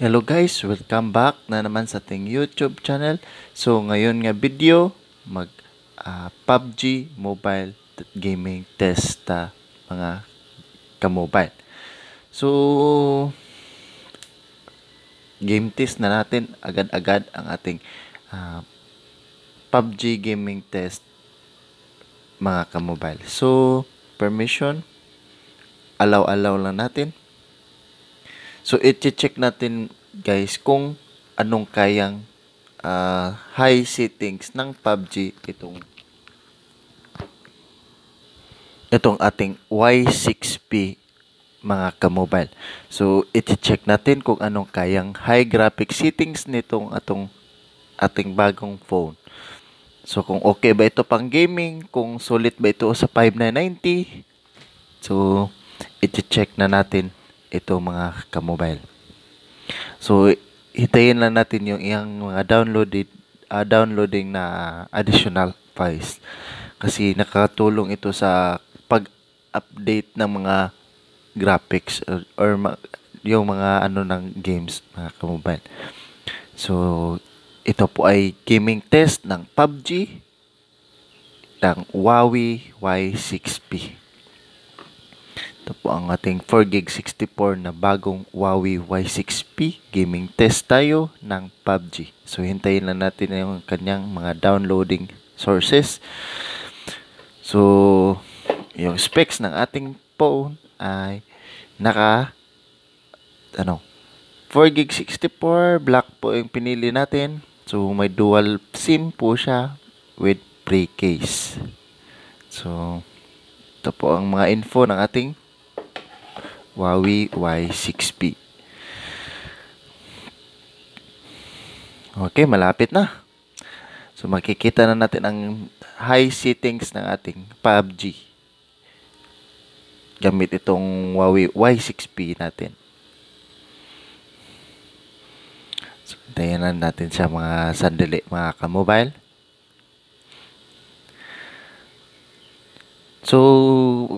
Hello guys, welcome back na naman sa ating YouTube channel. So ngayon nga video, mag uh, ah, PUBG Mobile Gaming Test uh, mga ka-mobile. So game test na natin agad-agad ang ating uh, ah, PUBG Gaming Test mga ka-mobile. So permission, allow-allow lang natin So, iti-check natin guys kung anong kayang uh, high settings ng PUBG itong itong ating Y6P mga ka-mobile. So, iti-check natin kung anong kayang high graphic settings nitong atong ating bagong phone. So, kung okay ba ito pang gaming, kung sulit ba ito sa 5990. So, iti-check na natin ito mga ka-mobile. So, hitayin lang natin yung iyang mga downloaded, uh, downloading na additional files. Kasi nakatulong ito sa pag-update ng mga graphics or, or ma- yung mga ano ng games mga ka-mobile. So, ito po ay gaming test ng PUBG ng Huawei Y6P. Ito po ang ating 4GB64 na bagong Huawei Y6P gaming test tayo ng PUBG. So hintayin lang natin yung kanyang mga downloading sources. So yung specs ng ating phone ay naka ano 4GB64 black po yung pinili natin. So may dual SIM po siya with free case. So ito po ang mga info ng ating Huawei Y6P. Okay, malapit na. So makikita na natin ang high settings ng ating PUBG. Gamit itong Huawei Y6P natin. So hintayin na natin sa mga sandali mga ka-mobile. So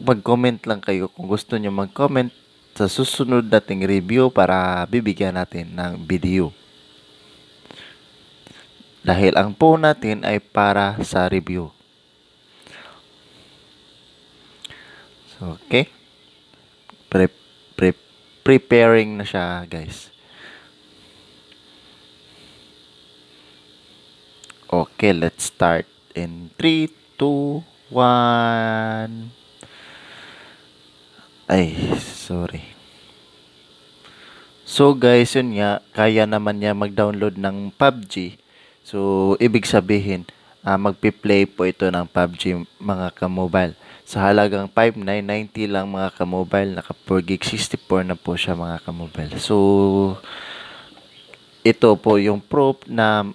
mag-comment lang kayo kung gusto niyo mag-comment sa susunod nating review para bibigyan natin ng video. Dahil ang po natin ay para sa review. So, okay. Pre pre preparing na siya, guys. Okay, let's start in 3, 2, 1... Ay, sorry. So guys, yun nga, kaya naman niya mag-download ng PUBG. So, ibig sabihin, uh, magpi-play po ito ng PUBG mga ka-mobile. Sa halagang 5,990 lang mga ka-mobile, naka 4 gig 64 na po siya mga ka-mobile. So, ito po yung proof na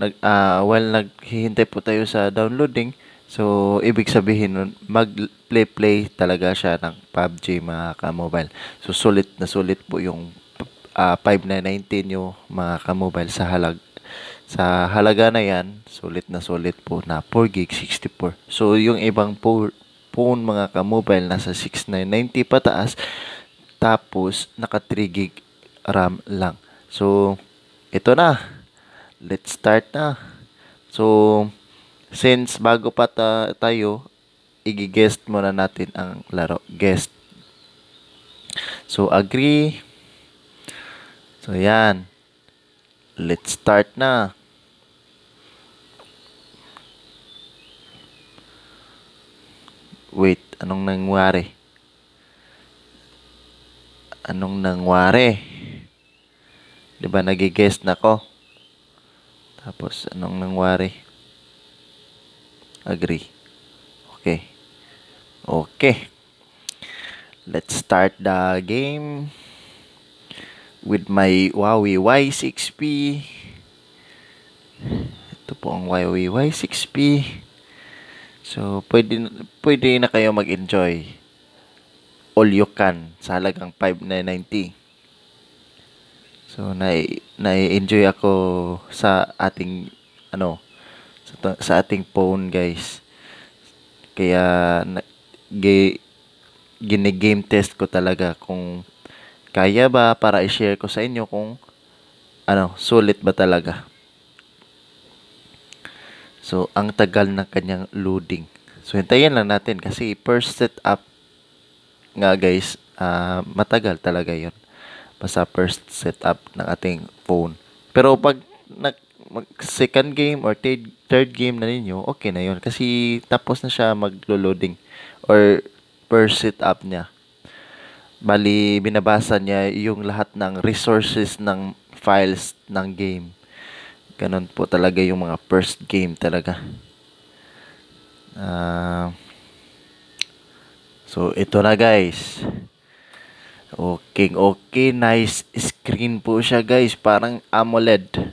nag uh, ah, while naghihintay po tayo sa downloading, So, ibig sabihin nun, mag-play-play talaga siya ng PUBG mga ka-mobile. So, sulit na sulit po yung uh, ah, 5919 nyo mga ka-mobile sa halag sa halaga na yan, sulit na sulit po na 4 gig 64. So, yung ibang po, phone mga ka-mobile nasa 6990 pataas tapos naka 3 gig RAM lang. So, ito na. Let's start na. So, since bago pa ta- tayo, i-guest muna natin ang laro. Guest. So, agree. So, yan. Let's start na. Wait, anong nangyari? Anong nangyari? Diba nag-guest na ko? Tapos, anong nangyari? Agree. Okay. Okay. Let's start the game with my Huawei Y6P. Ito po ang Huawei Y6P. So, pwede, pwede na kayo mag-enjoy. All you can sa halagang 5,990. So, na, na-enjoy ako sa ating ano, sa, ating phone guys kaya na, ge, gine-game test ko talaga kung kaya ba para i-share ko sa inyo kung ano, sulit ba talaga. So, ang tagal ng kanyang loading. So, hintayin lang natin kasi first setup nga guys, uh, matagal talaga yon Basta first setup ng ating phone. Pero pag nag mag second game or third, third game na ninyo, okay na yon Kasi tapos na siya maglo-loading or per sit up niya. Bali, binabasa niya yung lahat ng resources ng files ng game. Ganon po talaga yung mga first game talaga. Uh, so, ito na guys. Okay, okay. Nice screen po siya guys. Parang AMOLED.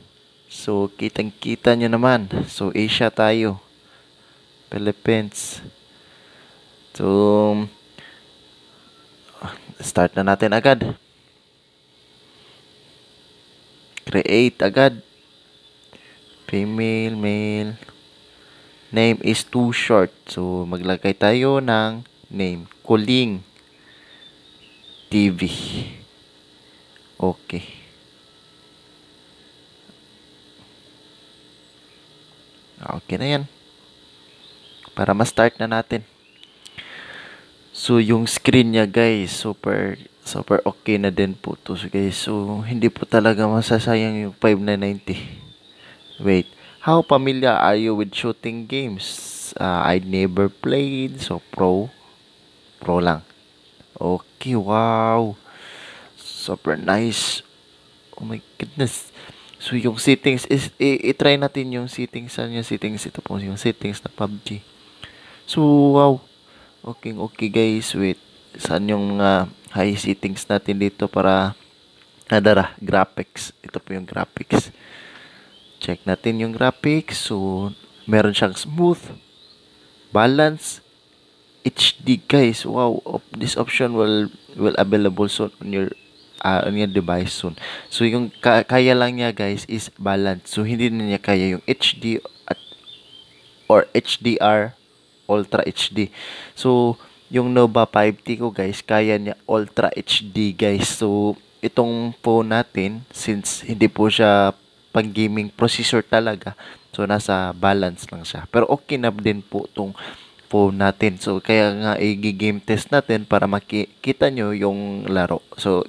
So, kitang-kita nyo naman. So, Asia tayo. Philippines. So, start na natin agad. Create agad. Female, male. Name is too short. So, maglagay tayo ng name. Kuling TV. Okay. Okay na yan. Para ma-start na natin. So, yung screen niya guys, super, super okay na din po to so, guys. So, hindi po talaga masasayang yung 5990. Wait, how familiar are you with shooting games? Uh, I never played, so pro. Pro lang. Okay, wow. Super nice. Oh my goodness. So, yung settings, is, i-try i natin yung settings. Saan yung settings? Ito po yung settings na PUBG. So, wow. Okay, okay guys. Wait. Saan yung mga uh, high settings natin dito para nadara? Ah, graphics. Ito po yung graphics. Check natin yung graphics. So, meron siyang smooth, balance, HD guys. Wow. This option will will available soon on your uh, on your device soon. So, yung ka- kaya lang niya guys is balance. So, hindi na niya kaya yung HD at, or HDR, Ultra HD. So, yung Nova 5T ko guys, kaya niya Ultra HD guys. So, itong phone natin, since hindi po siya pang gaming processor talaga, so nasa balance lang siya. Pero okay na din po itong phone natin. So, kaya nga i-game test natin para makikita nyo yung laro. So,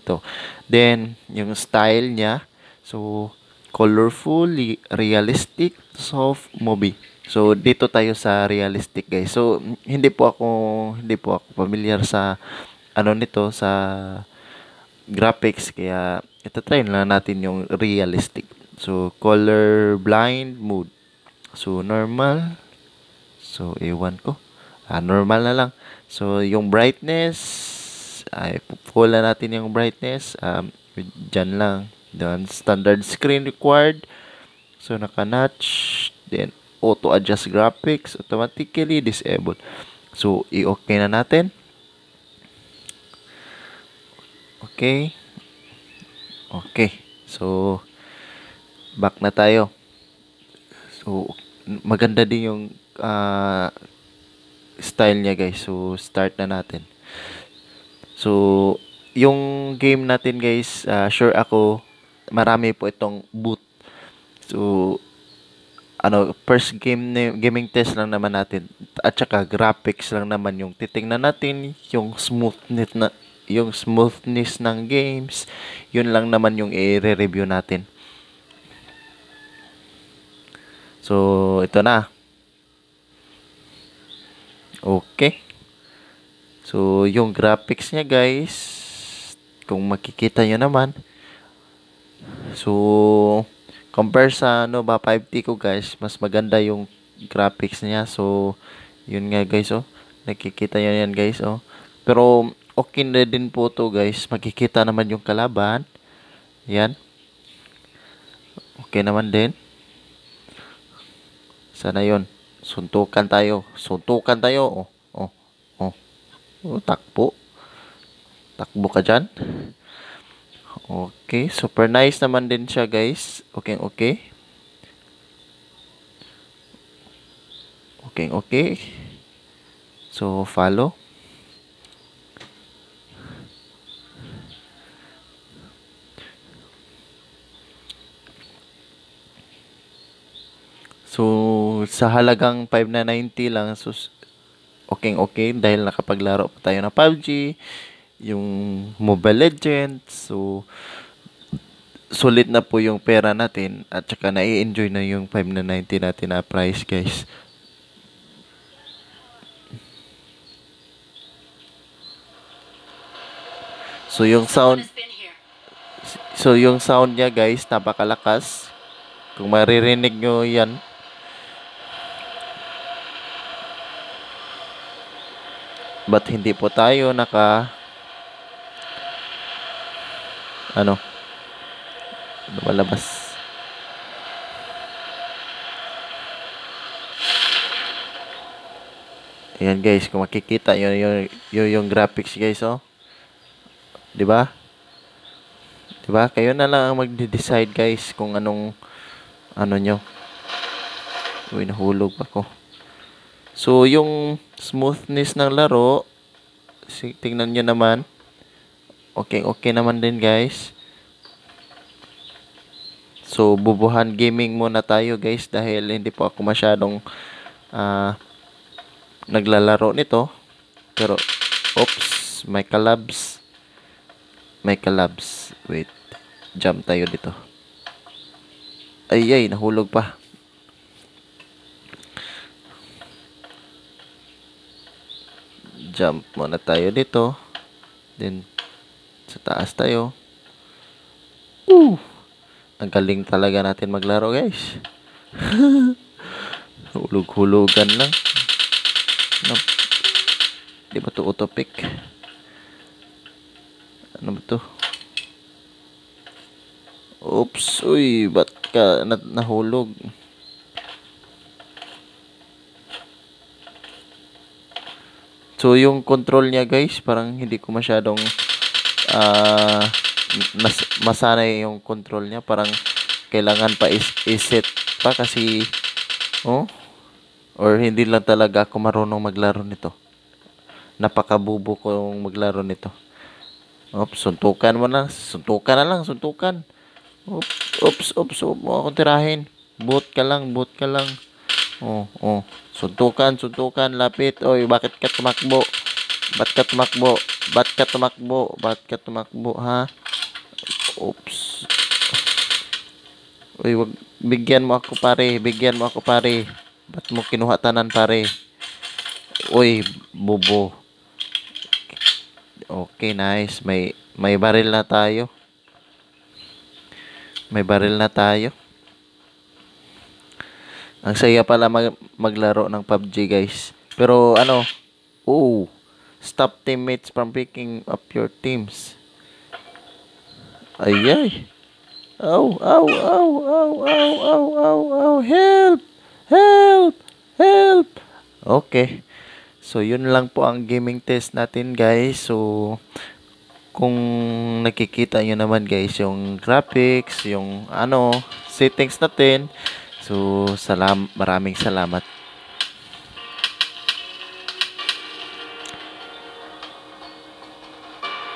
ito. Then, yung style niya. So, colorful, realistic, soft movie. So, dito tayo sa realistic guys. So, hindi po ako, hindi po ako familiar sa, ano nito, sa graphics. Kaya, ito try na natin yung realistic. So, color blind mode. So, normal. So, ewan ko. Ah, normal na lang. So, yung brightness, ay full na natin yung brightness um, dyan lang dun, standard screen required so naka notch then auto adjust graphics automatically disabled so i-okay na natin okay okay so back na tayo so maganda din yung uh, style niya guys so start na natin So, yung game natin guys, uh, sure ako, marami po itong boot. So, ano, first game gaming test lang naman natin. At saka graphics lang naman yung titingnan natin, yung smoothness na yung smoothness ng games. Yun lang naman yung i-review natin. So, ito na. Okay. So, yung graphics niya guys, kung makikita nyo naman, so, compare sa Nova 5T ko guys, mas maganda yung graphics niya. So, yun nga guys oh, nakikita nyo yan guys oh. Pero, okay na din po to guys, makikita naman yung kalaban. Yan. Okay naman din. Sana yun. Suntukan tayo. Suntukan tayo. Oh. O, oh, takbo. Takbo ka dyan. Okay. Super nice naman din siya, guys. Okay, okay. Okay, okay. So, follow. So, sa halagang 5 na 90 lang, so, okay okay dahil nakapaglaro pa tayo ng PUBG, yung Mobile Legends. So, sulit na po yung pera natin at saka nai-enjoy na yung 5 na 90 natin na price guys. So yung sound So yung sound niya guys napakalakas. Kung maririnig nyo yan but hindi po tayo naka ano lumalabas Ayan guys, kung makikita yun, yung yun yung graphics guys oh. 'Di ba? 'Di ba? Kayo na lang ang magde-decide guys kung anong ano nyo. Uy, nahulog ako. So, yung smoothness ng laro, tingnan nyo naman. Okay, okay naman din guys. So, bubuhan gaming muna tayo guys dahil hindi po ako masyadong uh, naglalaro nito. Pero, oops, may kalabs. May kalabs. Wait, jump tayo dito. Ay, ay, nahulog pa. jump muna tayo dito. Then, sa taas tayo. Woo! Ang galing talaga natin maglaro, guys. Hulog-hulugan lang. Nap Di ba ito autopic? Ano ba ito? Oops, uy, ba't ka na nahulog? So, yung control niya guys, parang hindi ko masyadong uh, mas, masanay yung control niya. Parang kailangan pa is, iset pa kasi, oh, or hindi lang talaga ako marunong maglaro nito. Napakabubo kong maglaro nito. Oops, suntukan mo na. Suntukan na lang, suntukan. Oops, oops, oops, oops. Huwag akong tirahin. Boot ka lang, boot ka lang. Oh, oh. Suntukan, suntukan, lapit. Oy, bakit ka tumakbo? Bakit ka tumakbo? Bakit ka tumakbo? Bakit ka tumakbo, ha? Oops. Uy, wag, bigyan mo ako, pare. Bigyan mo ako, pare. Ba't mo kinuha tanan, pare? Uy, bobo. Okay, nice. May, may baril na tayo. May baril na tayo. Ang saya pala mag maglaro ng PUBG, guys. Pero ano, oh, stop teammates from picking up your teams. Ayay. Ow, ow, ow, ow, ow, ow, ow, ow, help, help, help. Okay. So, yun lang po ang gaming test natin, guys. So, kung nakikita niyo naman, guys, yung graphics, yung ano, settings natin, So, salam, maraming salamat